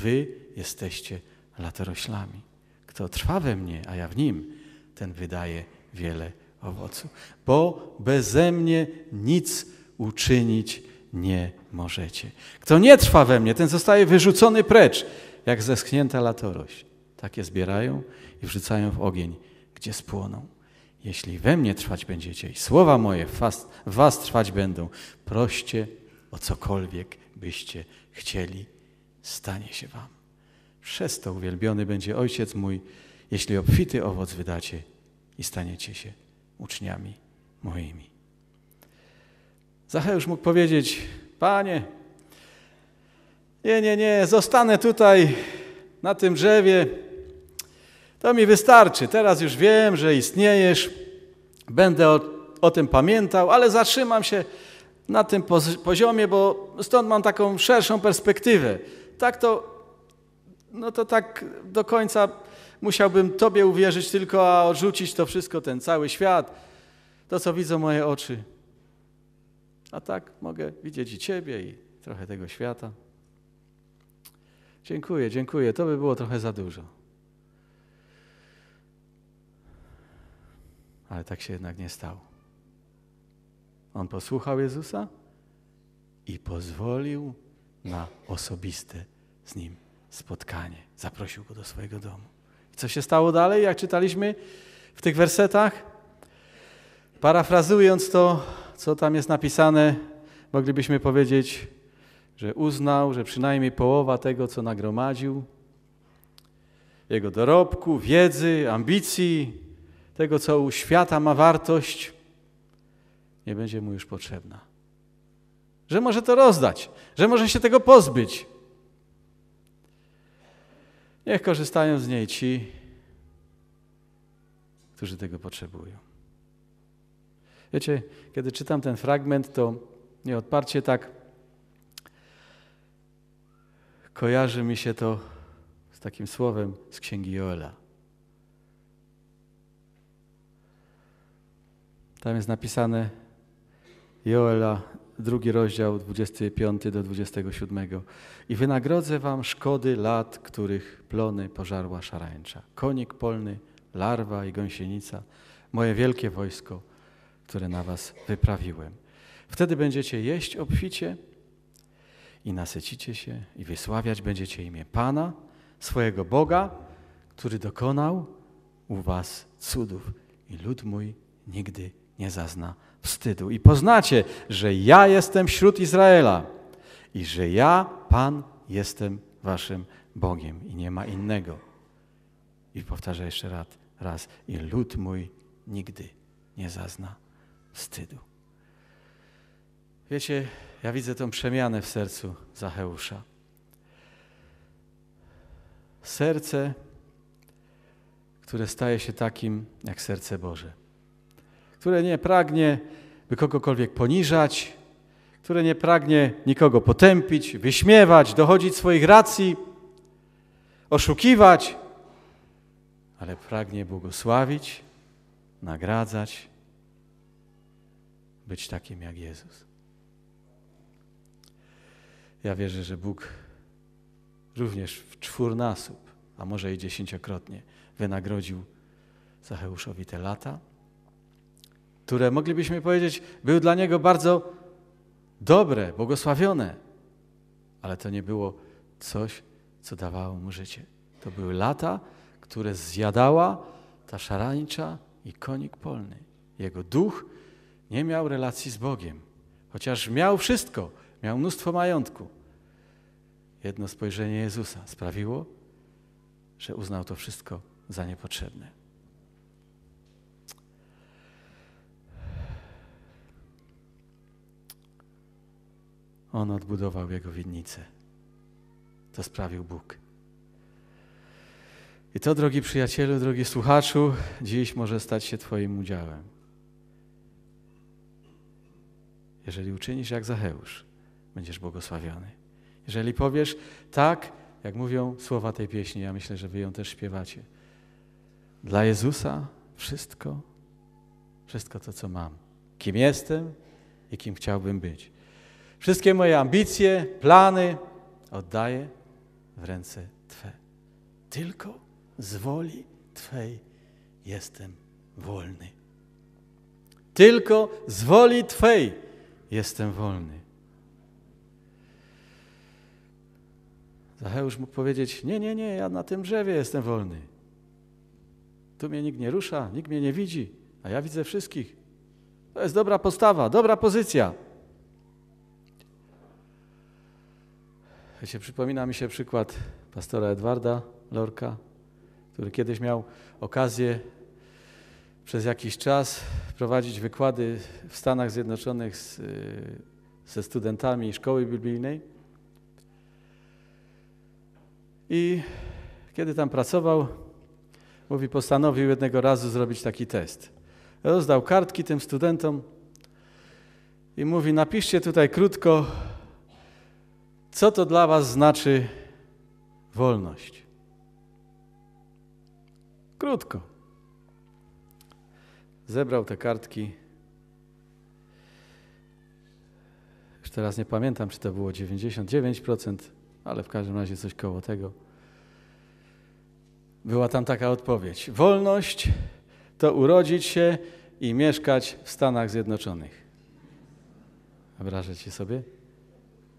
wy jesteście latoroślami. Kto trwa we mnie, a ja w nim, ten wydaje wiele owocu. Bo beze mnie nic uczynić nie nie możecie. Kto nie trwa we mnie, ten zostaje wyrzucony precz, jak zeschnięta latorość. Takie zbierają i wrzucają w ogień, gdzie spłoną. Jeśli we mnie trwać będziecie i słowa moje w was, w was trwać będą, proście o cokolwiek byście chcieli, stanie się wam. Przez to uwielbiony będzie Ojciec mój, jeśli obfity owoc wydacie i staniecie się uczniami moimi. Zacheusz mógł powiedzieć, panie, nie, nie, nie, zostanę tutaj na tym drzewie, to mi wystarczy. Teraz już wiem, że istniejesz, będę o, o tym pamiętał, ale zatrzymam się na tym poziomie, bo stąd mam taką szerszą perspektywę. Tak to, no to tak do końca musiałbym Tobie uwierzyć tylko, a odrzucić to wszystko, ten cały świat, to co widzą moje oczy. A tak mogę widzieć i Ciebie, i trochę tego świata. Dziękuję, dziękuję. To by było trochę za dużo. Ale tak się jednak nie stało. On posłuchał Jezusa i pozwolił na osobiste z nim spotkanie. Zaprosił go do swojego domu. I co się stało dalej, jak czytaliśmy w tych wersetach? Parafrazując to, co tam jest napisane, moglibyśmy powiedzieć, że uznał, że przynajmniej połowa tego, co nagromadził, jego dorobku, wiedzy, ambicji, tego, co u świata ma wartość, nie będzie mu już potrzebna. Że może to rozdać, że może się tego pozbyć. Niech korzystają z niej ci, którzy tego potrzebują. Wiecie, kiedy czytam ten fragment, to nieodparcie tak kojarzy mi się to z takim słowem z księgi Joela. Tam jest napisane Joela, drugi rozdział, 25 do 27. I wynagrodzę wam szkody lat, których plony pożarła szarańcza. Konik polny, larwa i gąsienica, moje wielkie wojsko – które na was wyprawiłem. Wtedy będziecie jeść obficie i nasycicie się i wysławiać będziecie imię Pana, swojego Boga, który dokonał u was cudów i lud mój nigdy nie zazna wstydu. I poznacie, że ja jestem wśród Izraela i że ja, Pan, jestem waszym Bogiem i nie ma innego. I powtarza jeszcze raz, raz i lud mój nigdy nie zazna wstydu. Wiecie, ja widzę tą przemianę w sercu Zacheusza. Serce, które staje się takim jak serce Boże, które nie pragnie, by kogokolwiek poniżać, które nie pragnie nikogo potępić, wyśmiewać, dochodzić swoich racji, oszukiwać, ale pragnie błogosławić, nagradzać być takim jak Jezus. Ja wierzę, że Bóg również w czwórnasób, a może i dziesięciokrotnie, wynagrodził Zacheuszowi te lata, które moglibyśmy powiedzieć, były dla niego bardzo dobre, błogosławione, ale to nie było coś, co dawało mu życie. To były lata, które zjadała ta szarańcza i konik polny. Jego duch nie miał relacji z Bogiem, chociaż miał wszystko, miał mnóstwo majątku. Jedno spojrzenie Jezusa sprawiło, że uznał to wszystko za niepotrzebne. On odbudował jego winnicę. To sprawił Bóg. I to, drogi przyjacielu, drogi słuchaczu, dziś może stać się Twoim udziałem. Jeżeli uczynisz jak Zacheusz, będziesz błogosławiony. Jeżeli powiesz tak, jak mówią słowa tej pieśni, ja myślę, że wy ją też śpiewacie. Dla Jezusa wszystko, wszystko to, co mam. Kim jestem i kim chciałbym być. Wszystkie moje ambicje, plany oddaję w ręce Twe. Tylko z woli Twej jestem wolny. Tylko z woli Twej jestem wolny. Zacheusz mógł powiedzieć: Nie, nie, nie, ja na tym drzewie jestem wolny. Tu mnie nikt nie rusza, nikt mnie nie widzi, a ja widzę wszystkich. To jest dobra postawa, dobra pozycja. Wiecie, przypomina mi się przykład pastora Edwarda Lorka, który kiedyś miał okazję przez jakiś czas prowadzić wykłady w Stanach Zjednoczonych z, y, ze studentami szkoły biblijnej. I kiedy tam pracował, mówi, postanowił jednego razu zrobić taki test. Rozdał kartki tym studentom i mówi, napiszcie tutaj krótko, co to dla was znaczy wolność. Krótko zebrał te kartki. Już teraz nie pamiętam, czy to było 99%, ale w każdym razie coś koło tego. Była tam taka odpowiedź. Wolność to urodzić się i mieszkać w Stanach Zjednoczonych. Wyobrażacie sobie?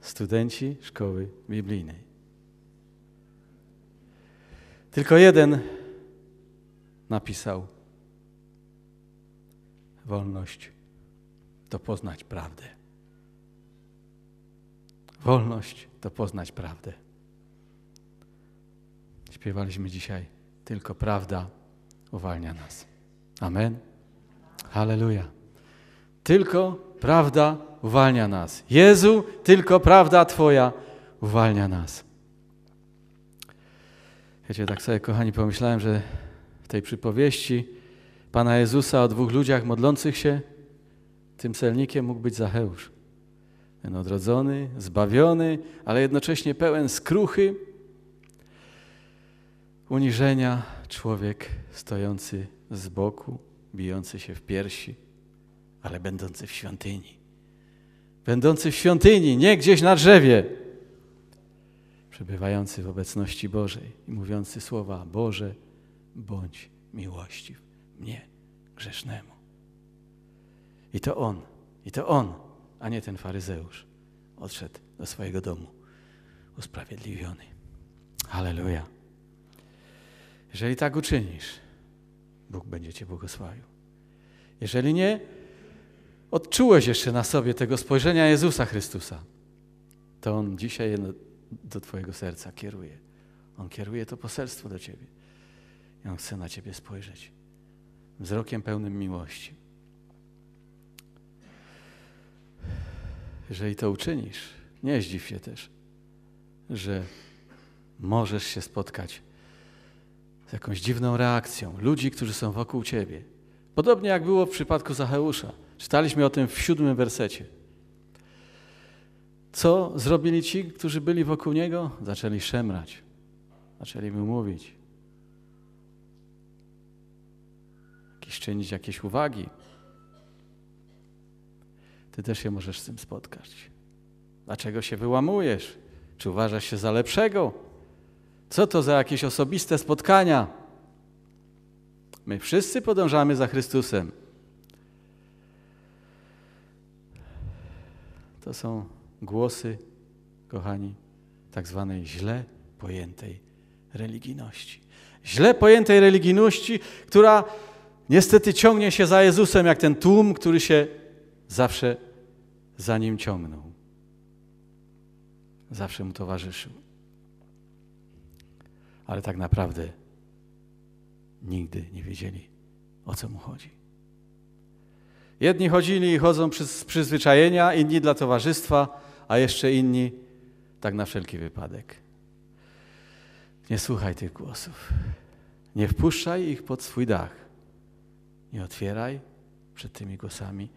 Studenci szkoły biblijnej. Tylko jeden napisał Wolność to poznać prawdę. Wolność to poznać prawdę. Śpiewaliśmy dzisiaj, tylko prawda uwalnia nas. Amen. Halleluja. Tylko prawda uwalnia nas. Jezu, tylko prawda Twoja uwalnia nas. Wiecie, tak sobie, kochani, pomyślałem, że w tej przypowieści Pana Jezusa o dwóch ludziach modlących się, tym celnikiem mógł być Zacheusz. Ten odrodzony, zbawiony, ale jednocześnie pełen skruchy, uniżenia, człowiek stojący z boku, bijący się w piersi, ale będący w świątyni. Będący w świątyni, nie gdzieś na drzewie. Przebywający w obecności Bożej i mówiący słowa: Boże, bądź miłościw mnie grzesznemu. I to on, i to on, a nie ten faryzeusz, odszedł do swojego domu usprawiedliwiony. Halleluja. Jeżeli tak uczynisz, Bóg będzie Cię błogosławił. Jeżeli nie, odczułeś jeszcze na sobie tego spojrzenia Jezusa Chrystusa, to On dzisiaj do Twojego serca kieruje. On kieruje to poselstwo do Ciebie. I On chce na Ciebie spojrzeć wzrokiem pełnym miłości. Jeżeli to uczynisz, nie zdziw się też, że możesz się spotkać z jakąś dziwną reakcją ludzi, którzy są wokół ciebie. Podobnie jak było w przypadku Zacheusza. Czytaliśmy o tym w siódmym wersecie. Co zrobili ci, którzy byli wokół niego? Zaczęli szemrać, zaczęli mu mówić, jakiś, czynić jakieś uwagi, ty też się możesz z tym spotkać. Dlaczego się wyłamujesz? Czy uważasz się za lepszego? Co to za jakieś osobiste spotkania? My wszyscy podążamy za Chrystusem. To są głosy, kochani, tak zwanej źle pojętej religijności. Źle pojętej religijności, która niestety ciągnie się za Jezusem, jak ten tłum, który się zawsze za nim ciągnął. Zawsze mu towarzyszył. Ale tak naprawdę nigdy nie wiedzieli, o co mu chodzi. Jedni chodzili i chodzą z przyzwyczajenia, inni dla towarzystwa, a jeszcze inni tak na wszelki wypadek. Nie słuchaj tych głosów. Nie wpuszczaj ich pod swój dach. Nie otwieraj przed tymi głosami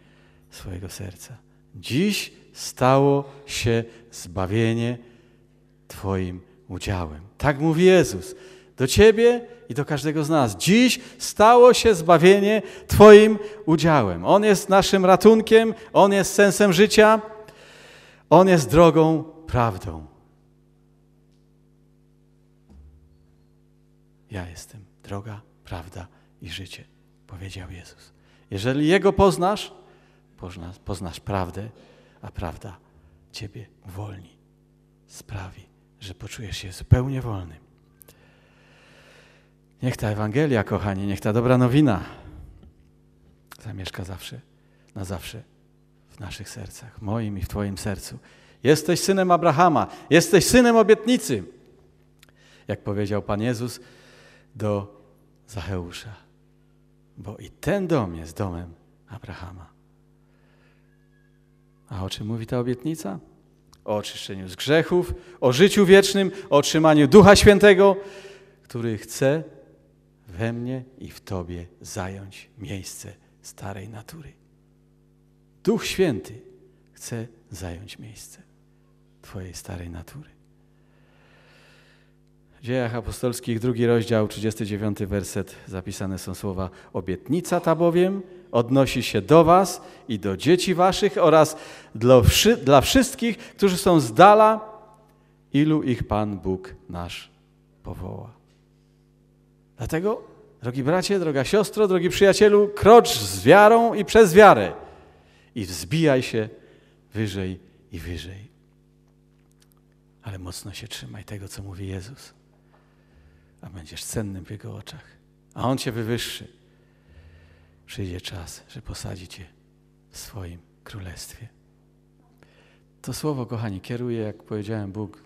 swojego serca. Dziś stało się zbawienie Twoim udziałem. Tak mówi Jezus do Ciebie i do każdego z nas. Dziś stało się zbawienie Twoim udziałem. On jest naszym ratunkiem, On jest sensem życia, On jest drogą, prawdą. Ja jestem droga, prawda i życie powiedział Jezus. Jeżeli Jego poznasz, poznasz, poznasz prawdę, a prawda Ciebie uwolni, sprawi, że poczujesz się zupełnie wolnym. Niech ta Ewangelia, kochani, niech ta dobra nowina zamieszka zawsze, na zawsze w naszych sercach, w moim i w Twoim sercu. Jesteś synem Abrahama, jesteś synem obietnicy. Jak powiedział Pan Jezus do Zacheusza bo i ten dom jest domem Abrahama. A o czym mówi ta obietnica? O oczyszczeniu z grzechów, o życiu wiecznym, o otrzymaniu Ducha Świętego, który chce we mnie i w Tobie zająć miejsce starej natury. Duch Święty chce zająć miejsce Twojej starej natury dziejach apostolskich, drugi rozdział, 39 werset, zapisane są słowa obietnica ta bowiem odnosi się do was i do dzieci waszych oraz dla, dla wszystkich, którzy są z dala, ilu ich Pan Bóg nasz powoła. Dlatego, drogi bracie, droga siostro, drogi przyjacielu, krocz z wiarą i przez wiarę i wzbijaj się wyżej i wyżej. Ale mocno się trzymaj tego, co mówi Jezus a będziesz cennym w Jego oczach. A On Cię wywyższy. Przyjdzie czas, że posadzi Cię w swoim królestwie. To słowo, kochani, kieruje, jak powiedziałem, Bóg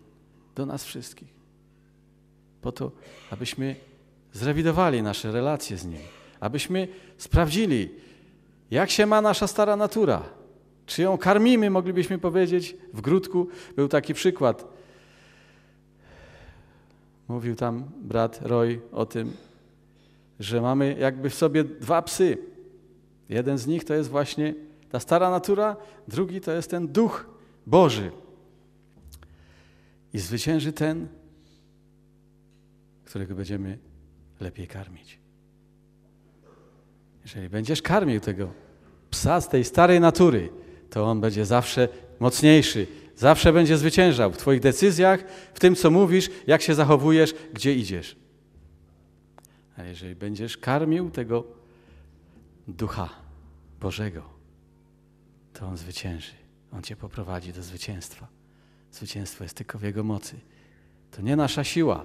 do nas wszystkich. Po to, abyśmy zrewidowali nasze relacje z Nim, abyśmy sprawdzili, jak się ma nasza stara natura, czy ją karmimy, moglibyśmy powiedzieć. W Grudku był taki przykład Mówił tam brat Roy o tym, że mamy jakby w sobie dwa psy. Jeden z nich to jest właśnie ta stara natura, drugi to jest ten duch Boży. I zwycięży ten, którego będziemy lepiej karmić. Jeżeli będziesz karmił tego psa z tej starej natury, to on będzie zawsze mocniejszy, zawsze będzie zwyciężał w Twoich decyzjach, w tym, co mówisz, jak się zachowujesz, gdzie idziesz. A jeżeli będziesz karmił tego ducha Bożego, to on zwycięży. On cię poprowadzi do zwycięstwa. Zwycięstwo jest tylko w Jego mocy. To nie nasza siła,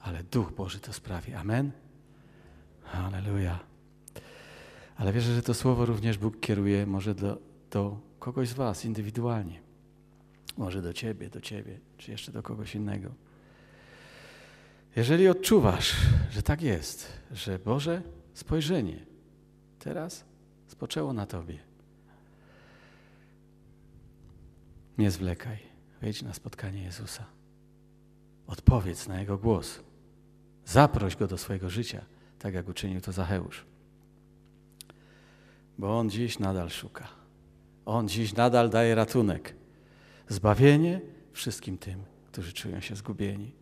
ale Duch Boży to sprawi. Amen. Aleluja. Ale wierzę, że to słowo również Bóg kieruje może do, do kogoś z Was indywidualnie. Może do ciebie, do ciebie, czy jeszcze do kogoś innego. Jeżeli odczuwasz, że tak jest, że Boże spojrzenie teraz spoczęło na tobie, nie zwlekaj, wejdź na spotkanie Jezusa. Odpowiedz na Jego głos. Zaproś Go do swojego życia, tak jak uczynił to Zacheusz. Bo On dziś nadal szuka. On dziś nadal daje ratunek zbawienie wszystkim tym, którzy czują się zgubieni.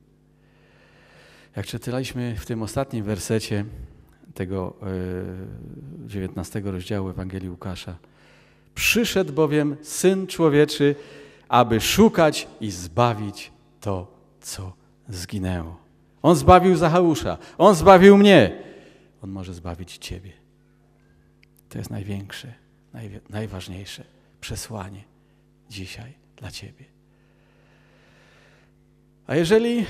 Jak czytaliśmy w tym ostatnim wersecie tego 19 e, rozdziału Ewangelii Łukasza, przyszedł bowiem Syn Człowieczy, aby szukać i zbawić to, co zginęło. On zbawił Zachausza, on zbawił mnie, on może zbawić ciebie. To jest największe, najważniejsze przesłanie dzisiaj dla Ciebie. A jeżeli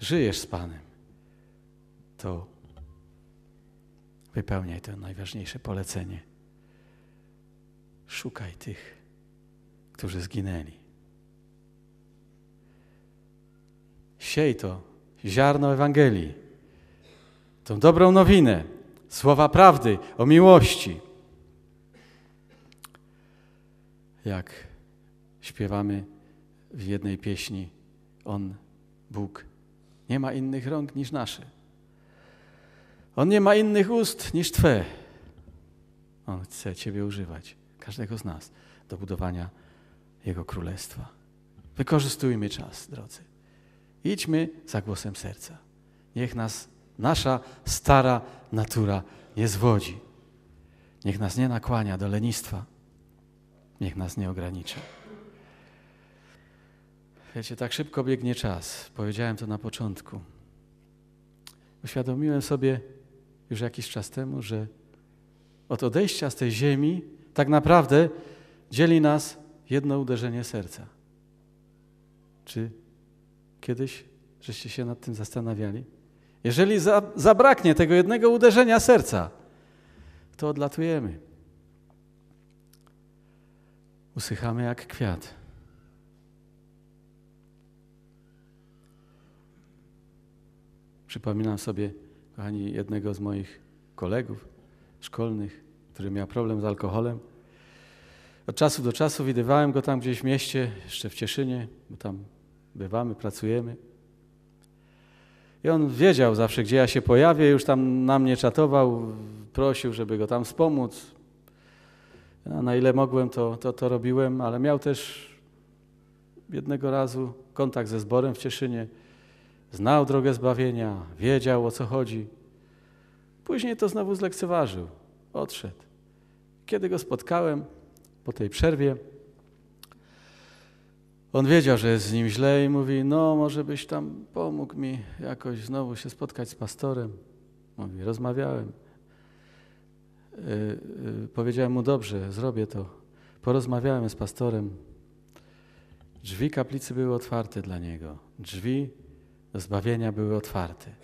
żyjesz z Panem, to wypełniaj to najważniejsze polecenie. Szukaj tych, którzy zginęli. Siej to ziarno Ewangelii, tą dobrą nowinę, słowa prawdy o miłości. Jak śpiewamy w jednej pieśni: On, Bóg, nie ma innych rąk niż nasze. On nie ma innych ust niż Twe. On chce Ciebie używać, każdego z nas, do budowania Jego królestwa. Wykorzystujmy czas, drodzy. Idźmy za głosem serca. Niech nas nasza stara natura nie zwodzi. Niech nas nie nakłania do lenistwa. Niech nas nie ogranicza. Wiecie, tak szybko biegnie czas. Powiedziałem to na początku. Uświadomiłem sobie już jakiś czas temu, że od odejścia z tej ziemi tak naprawdę dzieli nas jedno uderzenie serca. Czy kiedyś żeście się nad tym zastanawiali? Jeżeli za, zabraknie tego jednego uderzenia serca, to odlatujemy. Usychamy jak kwiat. Przypominam sobie, kochani, jednego z moich kolegów szkolnych, który miał problem z alkoholem. Od czasu do czasu widywałem go tam gdzieś w mieście, jeszcze w Cieszynie, bo tam bywamy, pracujemy. I on wiedział zawsze, gdzie ja się pojawię, już tam na mnie czatował, prosił, żeby go tam wspomóc. na ile mogłem, to, to, to robiłem, ale miał też jednego razu kontakt ze zborem w Cieszynie znał drogę zbawienia, wiedział o co chodzi. Później to znowu zlekceważył, odszedł. Kiedy go spotkałem po tej przerwie, on wiedział, że jest z nim źle i mówi, no może byś tam pomógł mi jakoś znowu się spotkać z pastorem. Mówi, rozmawiałem. Yy, yy, powiedziałem mu, dobrze, zrobię to. Porozmawiałem z pastorem. Drzwi kaplicy były otwarte dla niego. Drzwi do zbawienia były otwarte.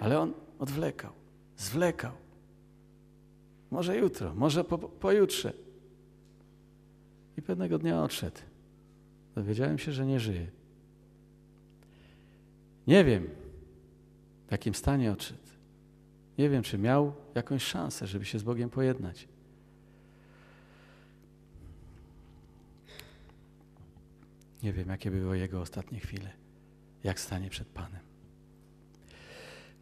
Ale on odwlekał, zwlekał. Może jutro, może po, pojutrze. I pewnego dnia odszedł. Dowiedziałem się, że nie żyje. Nie wiem, w jakim stanie odszedł. Nie wiem, czy miał jakąś szansę, żeby się z Bogiem pojednać. Nie wiem, jakie były jego ostatnie chwile jak stanie przed Panem.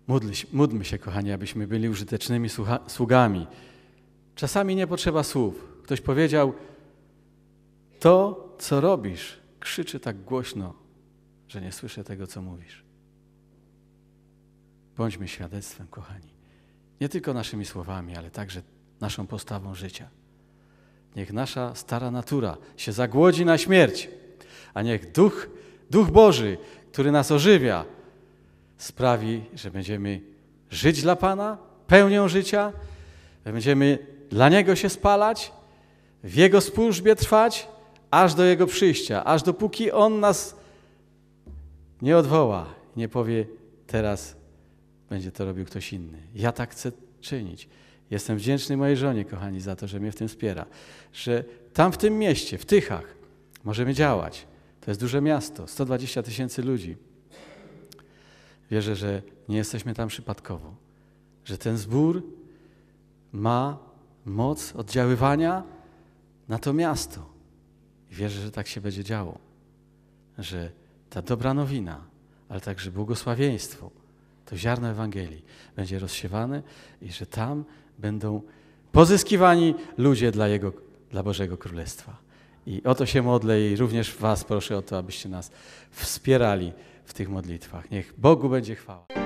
Módl, módlmy się, kochani, abyśmy byli użytecznymi słucha, sługami. Czasami nie potrzeba słów. Ktoś powiedział, to, co robisz, krzyczy tak głośno, że nie słyszę tego, co mówisz. Bądźmy świadectwem, kochani, nie tylko naszymi słowami, ale także naszą postawą życia. Niech nasza stara natura się zagłodzi na śmierć, a niech duch, duch Boży, który nas ożywia, sprawi, że będziemy żyć dla Pana, pełnią życia, będziemy dla Niego się spalać, w Jego służbie trwać, aż do Jego przyjścia, aż dopóki On nas nie odwoła, nie powie teraz będzie to robił ktoś inny. Ja tak chcę czynić. Jestem wdzięczny mojej żonie, kochani, za to, że mnie w tym wspiera, że tam w tym mieście, w Tychach możemy działać. To jest duże miasto, 120 tysięcy ludzi. Wierzę, że nie jesteśmy tam przypadkowo, że ten zbór ma moc oddziaływania na to miasto. I wierzę, że tak się będzie działo, że ta dobra nowina, ale także błogosławieństwo, to ziarno Ewangelii będzie rozsiewane i że tam będą pozyskiwani ludzie dla, jego, dla Bożego Królestwa. I o to się modlę i również Was proszę o to, abyście nas wspierali w tych modlitwach. Niech Bogu będzie chwała.